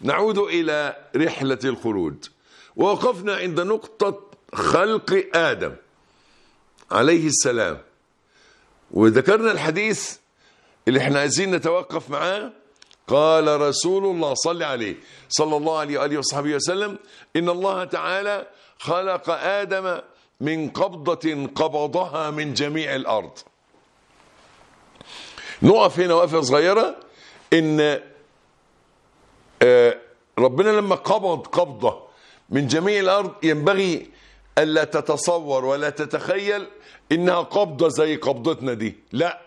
نعود إلى رحلة الخلود ووقفنا عند نقطة خلق آدم عليه السلام وذكرنا الحديث اللي احنا عايزين نتوقف معاه قال رسول الله صلى عليه صلى الله عليه وآله وصحبه وسلم إن الله تعالى خلق آدم من قبضة قبضها من جميع الأرض نقف هنا وقفة صغيرة إن آه، ربنا لما قبض قبضة من جميع الأرض ينبغي ألا تتصور ولا تتخيل إنها قبضة زي قبضتنا دي لا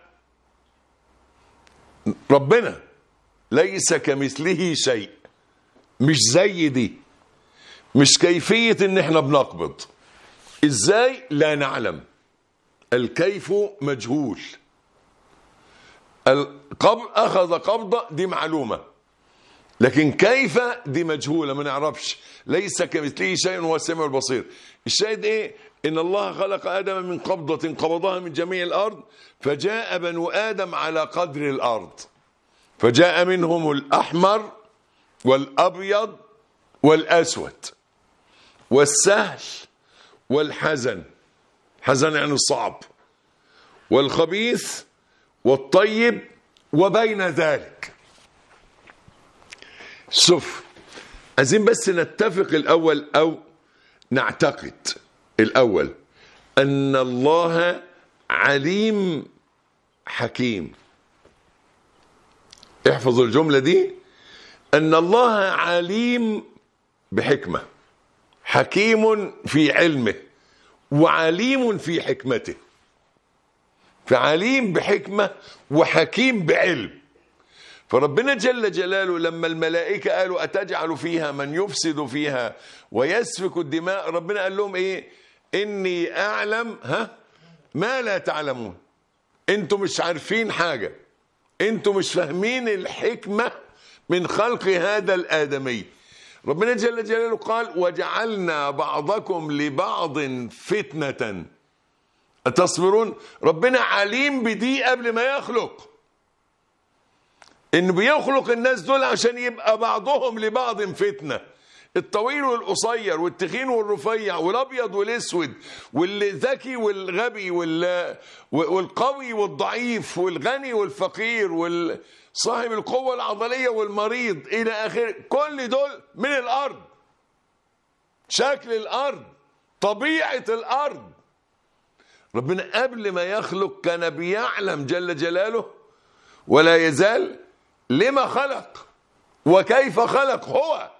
ربنا ليس كمثله شيء مش زي دي مش كيفية إن إحنا بنقبض إزاي لا نعلم الكيف مجهول القبض أخذ قبضة دي معلومة لكن كيف دي مجهولة ما نعرفش ليس كمثله شيء هو السمع البصير الشاهد ايه إن الله خلق آدم من قبضة قبضها من جميع الأرض فجاء بنو آدم على قدر الأرض فجاء منهم الأحمر والأبيض والأسود والسهل والحزن حزن يعني الصعب والخبيث والطيب وبين ذلك سوف عايزين بس نتفق الأول أو نعتقد الأول أن الله عليم حكيم احفظوا الجملة دي أن الله عليم بحكمة حكيم في علمه وعليم في حكمته فعليم بحكمة وحكيم بعلم فربنا جل جلاله لما الملائكة قالوا أتجعل فيها من يفسد فيها ويسفك الدماء ربنا قال لهم إيه إني أعلم ها ما لا تعلمون أنتم مش عارفين حاجة أنتم مش فاهمين الحكمة من خلق هذا الآدمي ربنا جل جلاله قال وجعلنا بعضكم لبعض فتنة أتصبرون ربنا عليم بدي قبل ما يخلق انه بيخلق الناس دول عشان يبقى بعضهم لبعض فتنه الطويل والقصير والتخين والرفيع والابيض والاسود والذكي والغبي والقوي والضعيف والغني والفقير وصاحب القوه العضليه والمريض الى اخره كل دول من الارض شكل الارض طبيعه الارض ربنا قبل ما يخلق كان بيعلم جل جلاله ولا يزال لما خلق وكيف خلق هو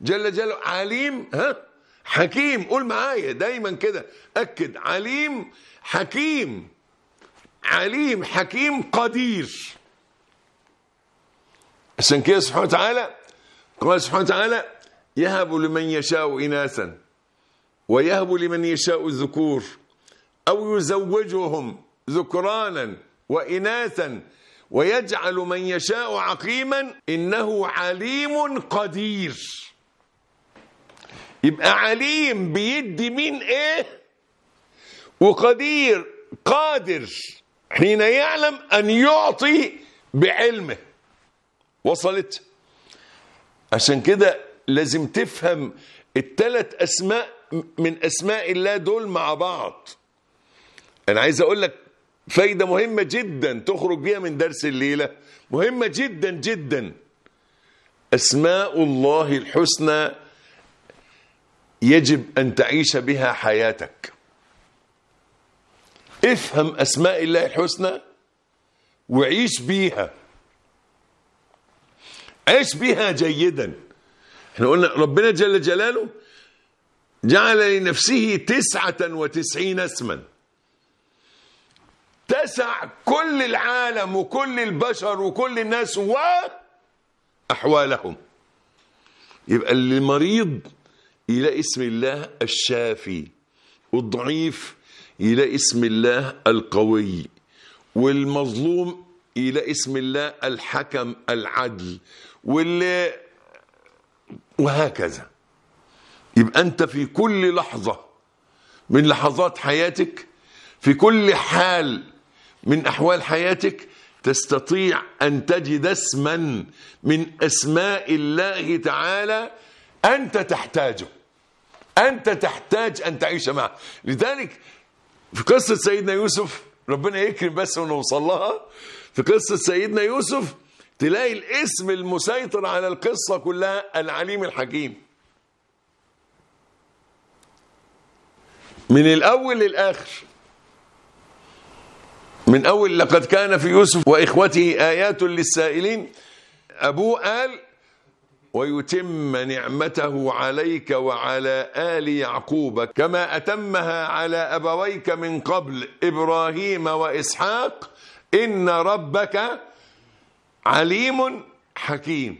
جل جلاله عليم ها حكيم قول معايا دايما كده اكد عليم حكيم عليم حكيم قدير عشان كده سبحانه وتعالى قال سبحانه وتعالى يهب لمن يشاء اناثا ويهب لمن يشاء الذكور او يزوجهم ذكرانا واناثا ويجعل من يشاء عقيما إنه عليم قدير يبقى عليم بيدي مين إيه وقدير قادر حين يعلم أن يعطي بعلمه وصلت عشان كده لازم تفهم التلات أسماء من أسماء الله دول مع بعض أنا عايز أقول لك فايدة مهمة جدا تخرج بيها من درس الليلة مهمة جدا جدا أسماء الله الحسنى يجب أن تعيش بها حياتك افهم أسماء الله الحسنى وعيش بيها عيش بيها جيدا احنا قلنا ربنا جل جلاله جعل لنفسه تسعة وتسعين اسماً تسع كل العالم وكل البشر وكل الناس وأحوالهم يبقى اللي مريض يلاقي اسم الله الشافي والضعيف يلاقي اسم الله القوي والمظلوم يلاقي اسم الله الحكم العدل واللي وهكذا يبقى أنت في كل لحظة من لحظات حياتك في كل حال من أحوال حياتك تستطيع أن تجد اسما من أسماء الله تعالى أنت تحتاجه أنت تحتاج أن تعيش معه لذلك في قصة سيدنا يوسف ربنا يكرم بس ونوصل لها في قصة سيدنا يوسف تلاقي الاسم المسيطر على القصة كلها العليم الحكيم من الأول للآخر من أول لقد كان في يوسف وإخوته آيات للسائلين أبوه قال ويتم نعمته عليك وعلى آل يعقوب كما أتمها على أبويك من قبل إبراهيم وإسحاق إن ربك عليم حكيم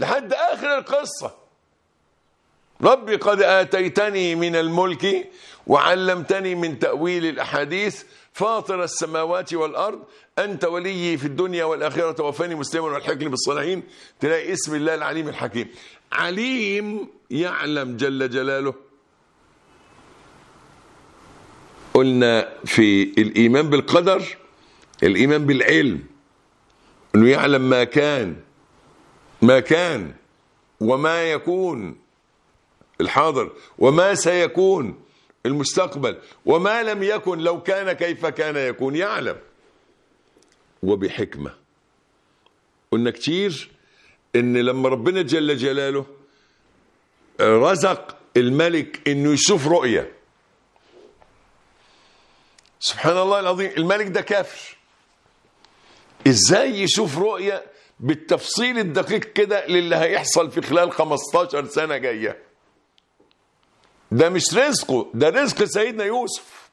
لحد آخر القصة ربي قد آتيتني من الملك وعلمتني من تأويل الأحاديث فاطر السماوات والأرض أنت ولي في الدنيا والآخرة توفاني مسلما والحكم بالصالحين تلاقي اسم الله العليم الحكيم عليم يعلم جل جلاله قلنا في الإيمان بالقدر الإيمان بالعلم أنه يعلم ما كان ما كان وما يكون الحاضر وما سيكون المستقبل وما لم يكن لو كان كيف كان يكون يعلم وبحكمة قلنا كتير ان لما ربنا جل جلاله رزق الملك انه يشوف رؤية سبحان الله العظيم الملك ده كافر ازاي يشوف رؤية بالتفصيل الدقيق كده للي هيحصل في خلال 15 سنة جايه ده مش رزقه ده رزق سيدنا يوسف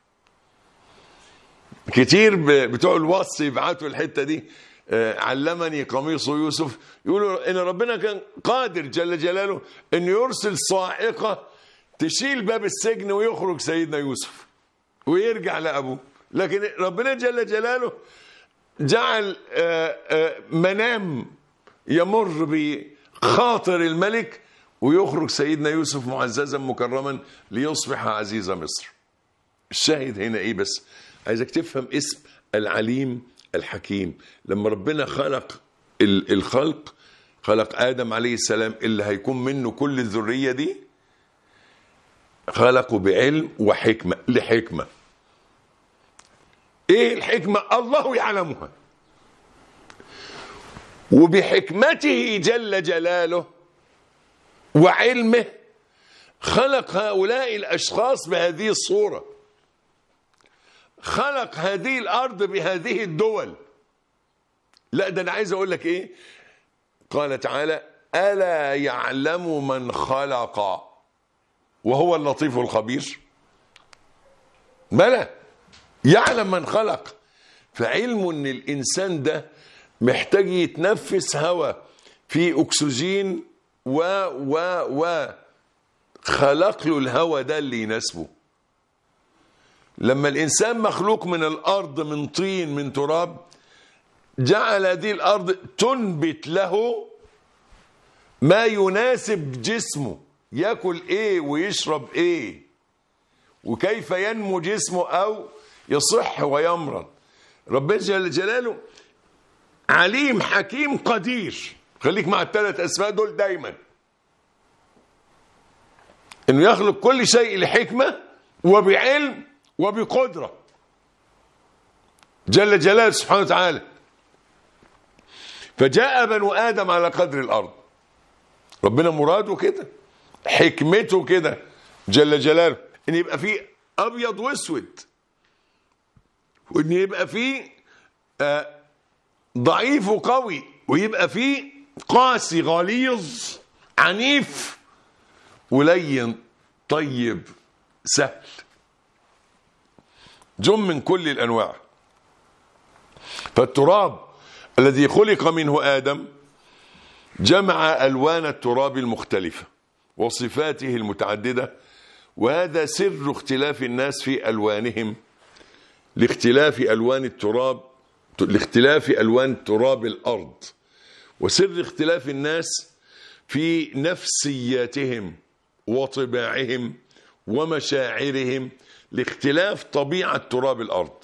كتير بتوع الوصي يبعتوا الحته دي آه، علمني قميص يوسف يقولوا ان ربنا كان قادر جل جلاله انه يرسل صاعقه تشيل باب السجن ويخرج سيدنا يوسف ويرجع لابوه لكن ربنا جل جلاله جعل آه، آه، منام يمر بخاطر الملك ويخرج سيدنا يوسف معززا مكرما ليصبح عزيز مصر الشاهد هنا ايه بس عايزك تفهم اسم العليم الحكيم لما ربنا خلق الخلق خلق ادم عليه السلام اللي هيكون منه كل الذريه دي خلقه بعلم وحكمه لحكمه ايه الحكمه الله يعلمها وبحكمته جل جلاله وعلمه خلق هؤلاء الأشخاص بهذه الصورة خلق هذه الأرض بهذه الدول لا ده أنا عايز أقول لك إيه قال تعالى ألا يعلم من خلق وهو اللطيف الخبير بلى يعلم من خلق فعلمه ان الانسان ده محتاج يتنفس هواء فيه اكسجين و و و خلق له الهوى ده اللي يناسبه لما الإنسان مخلوق من الأرض من طين من تراب جعل هذه الأرض تنبت له ما يناسب جسمه ياكل ايه ويشرب ايه وكيف ينمو جسمه او يصح ويمرض ربنا جل جلاله عليم حكيم قدير خليك مع الثلاث اسماء دول دايما انه يخلق كل شيء لحكمه وبعلم وبقدره جل جلاله سبحانه وتعالى فجاء بنو ادم على قدر الارض ربنا مراده كده حكمته كده جل جلاله ان يبقى فيه ابيض واسود وان يبقى فيه آه، ضعيف وقوي ويبقى فيه قاسي غليظ عنيف ولين طيب سهل جم من كل الأنواع فالتراب الذي خلق منه آدم جمع ألوان التراب المختلفة وصفاته المتعددة وهذا سر اختلاف الناس في ألوانهم لاختلاف ألوان التراب لاختلاف ألوان تراب الأرض وسر اختلاف الناس في نفسياتهم وطباعهم ومشاعرهم لاختلاف طبيعة تراب الأرض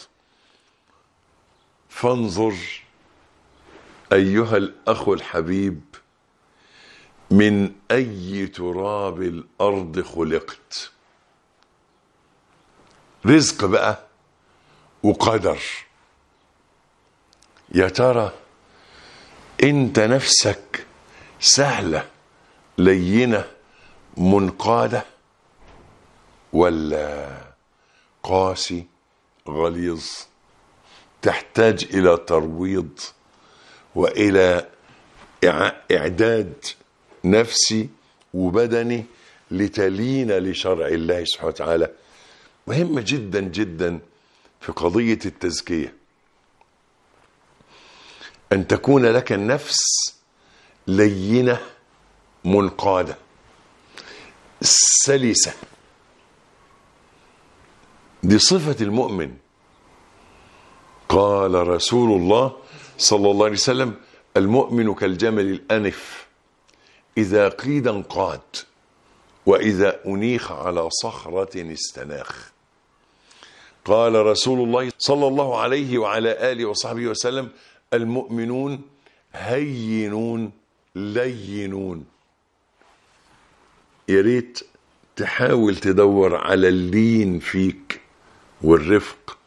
فانظر أيها الأخ الحبيب من أي تراب الأرض خلقت رزق بقى وقدر يا ترى انت نفسك سهله لينه منقاده ولا قاسي غليظ تحتاج الى ترويض والى اعداد نفسي وبدني لتلين لشرع الله سبحانه وتعالى مهمه جدا جدا في قضيه التزكيه أن تكون لك النفس لينة منقادة سلسة دي صفة المؤمن قال رسول الله صلى الله عليه وسلم المؤمن كالجمل الأنف إذا قيد انقاد وإذا أنيخ على صخرة استناخ قال رسول الله صلى الله عليه وعلى آله وصحبه وسلم المؤمنون هينون لينون يا ريت تحاول تدور على اللين فيك والرفق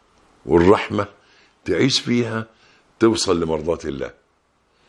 والرحمه تعيش فيها توصل لمرضاه الله